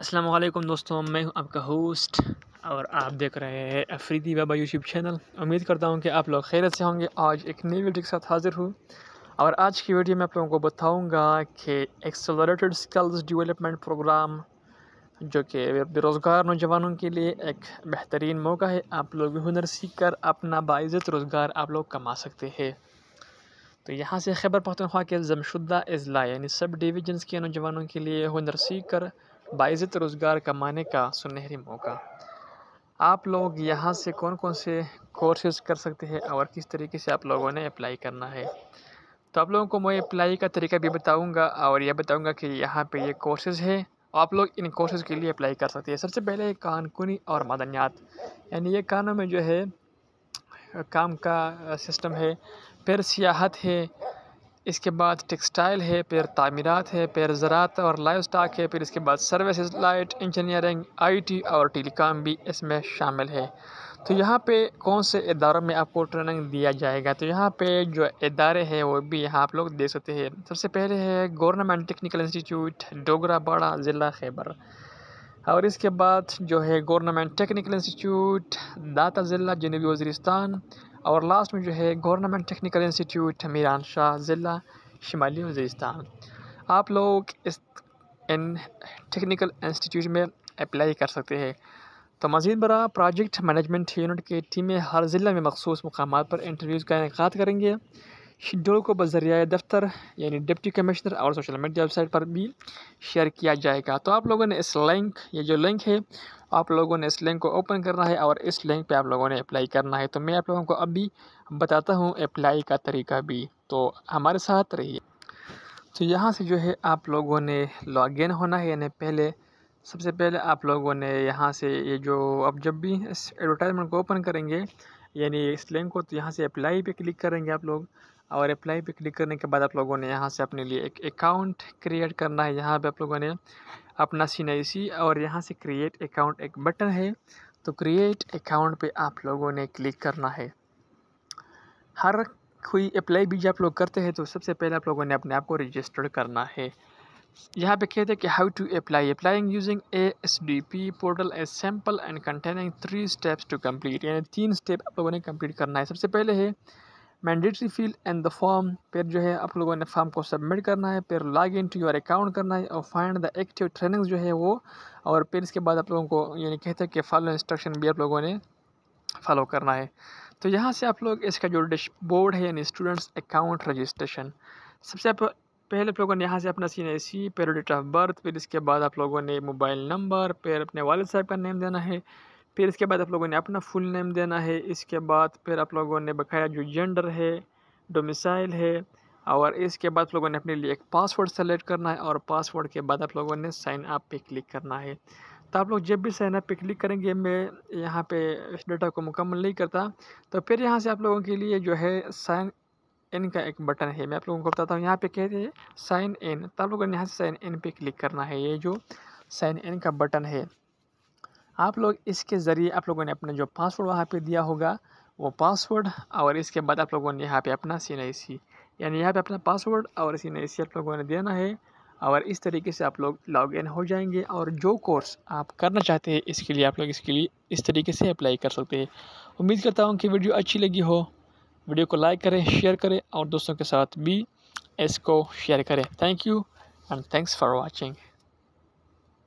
असलकुम दोस्तों मैं हूं आपका होस्ट और आप देख रहे हैं अफरीदी बाबा यूट्यूब चैनल उम्मीद करता हूं कि आप लोग खैरत से होंगे आज एक नई वीडियो के साथ हाज़िर हूं और आज की वीडियो में आप लोगों को बताऊंगा कि एक्सेलरेटेड स्किल्स डेवलपमेंट प्रोग्राम जो कि बेरोज़गार नौजवानों के लिए एक बेहतरीन मौका है आप लोग हुनर सीख कर अपना बाइज़त रोज़गार आप लोग कमा सकते हैं तो यहाँ से खबर पख्तनख्वा के जमशुदा अजला यानी सब डिविजन्स के नौजवानों के लिए हुनर सीख कर बाइज़त रोज़गार कमाने का सुनहरी मौका आप लोग यहाँ से कौन कौन से कोर्सेज कर सकते हैं और किस तरीके से आप लोगों ने अप्लाई करना है तो आप लोगों को मैं अप्लाई का तरीका भी बताऊंगा और यह बताऊंगा कि यहाँ पे ये कोर्सेज है आप लोग इन कोर्सेज के लिए अप्लाई कर सकते हैं सबसे पहले कानकुनी और मदनियात यानी ये कानों में जो है काम का सिस्टम है फिर सियाहत है इसके बाद टेक्सटाइल है फिर तामीरत है फिर ज़रात और लाइफ स्टाक है फिर इसके बाद सर्विसेज लाइट इंजीनियरिंग आईटी और टेलीकॉम भी इसमें शामिल है तो यहाँ पे कौन से इदारों में आपको ट्रेनिंग दिया जाएगा तो यहाँ पे जो इदारे हैं वो भी यहाँ आप लोग देख सकते हैं सबसे पहले है गवर्नमेंट टेक्निकल इंस्टीट्यूट डोगरा बाड़ा ज़िला खैबर और इसके बाद जो है गवर्नमेंट टेक्निकल इंस्टीट्यूट दाता ज़िला जनूबी वजरिस्तान और लास्ट में जो है government technical institute Miran Shah ज़िला शिमाली वजीस्तान आप लोग इस इन टेक्निकल इंस्टीट्यूट में अप्लाई कर सकते हैं तो मज़ीद बरा प्रोजेक्ट मैनेजमेंट यूनिट की टीमें हर ज़िले में मखसूस मकाम पर इंटरव्यूज़ का इनका करेंगे शेड्यूल को बजरिया दफ्तर यानी डिप्टी कमिश्नर और सोशल मीडिया वेबसाइट पर भी शेयर किया जाएगा तो आप लोगों ने इस लिंक ये जो लिंक है आप लोगों ने इस लिंक को ओपन करना है और इस लिंक पे आप लोगों ने अप्लाई करना है तो मैं आप लोगों को अभी बताता हूँ अप्लाई का तरीका भी तो हमारे साथ रहिए तो यहाँ से जो है आप लोगों ने लॉगिन होना है यानी पहले सबसे पहले आप लोगों ने यहाँ से ये यह जो अब जब भी इस एडवर्टाइजमेंट को ओपन करेंगे यानी इस लिंक को तो यहाँ से अप्लाई पे क्लिक करेंगे आप लोग और अप्लाई पे क्लिक करने के बाद आप लोगों ने यहाँ से अपने लिए एक अकाउंट क्रिएट करना है यहाँ पे आप लोगों ने अपना सी और यहाँ से क्रिएट अकाउंट एक बटन है तो क्रिएट अकाउंट पे आप लोगों ने क्लिक करना है हर कोई अप्लाई भी आप लोग करते हैं तो सबसे पहले आप लोगों ने अपने आप को रजिस्टर्ड करना है यहाँ पे कहते हैं कि how to apply applying using A S D P portal a sample and containing three steps to complete यानी तीन स्टेप आप लोगों ने कंप्लीट करना है सबसे पहले है mandatory fill and the form फिर जो है आप लोगों ने फॉर्म को सबमिट करना है फिर log in to your account करना है और फाइंड द एक्टिव ट्रेनिंग जो है वो और फिर इसके बाद आप लोगों को यानी कहते हैं कि फॉलो इंस्ट्रक्शन भी आप लोगों ने फॉलो करना है तो यहाँ से आप लोग इसका जो बोर्ड है यानी स्टूडेंट्स अकाउंट रजिस्ट्रेशन सबसे आप पहले आप लोगों ने यहाँ से अपना सी एस सी फिर डेट ऑफ बर्थ फिर इसके बाद आप लोगों ने मोबाइल नंबर फिर अपने वालद साहब का नेम देना है फिर इसके बाद आप लोगों ने अपना फुल नेम देना है इसके बाद फिर आप लोगों ने बकाया जो जेंडर है डोमिसाइल है और इसके बाद आप लोगों ने अपने लिए एक पासवर्ड सेलेक्ट करना है और पासवर्ड के बाद आप लोगों ने साइन अप पे क्लिक करना है तो आप लोग जब भी साइन अप पे क्लिक करेंगे मैं यहाँ पे इस डाटा को मुकम्मल नहीं करता तो फिर यहाँ से आप लोगों के लिए जो है साइन इन का एक बटन है मैं आप लोगों को बताता हूँ यहाँ पे कहते हैं साइन इन तो आप लोगों ने यहाँ से साइन इन पे क्लिक करना है ये जो साइन इन का बटन है आप लोग इसके ज़रिए आप लोगों ने अपना जो पासवर्ड वहाँ पे दिया होगा वो पासवर्ड और इसके बाद आप लोगों ने यहाँ पे अपना सी नई सी यानी यहाँ पे अपना पासवर्ड और सी नई सी आप लोगों ने देना है और इस तरीके से आप लोग लॉग इन हो जाएंगे और जो कोर्स आप करना चाहते हैं इसके लिए आप लोग इसके लिए इस तरीके से अप्लाई कर सकते हैं उम्मीद करता हूँ कि वीडियो अच्छी लगी हो वीडियो को लाइक करें शेयर करें और दोस्तों के साथ भी इसको शेयर करें thank you and thanks for watching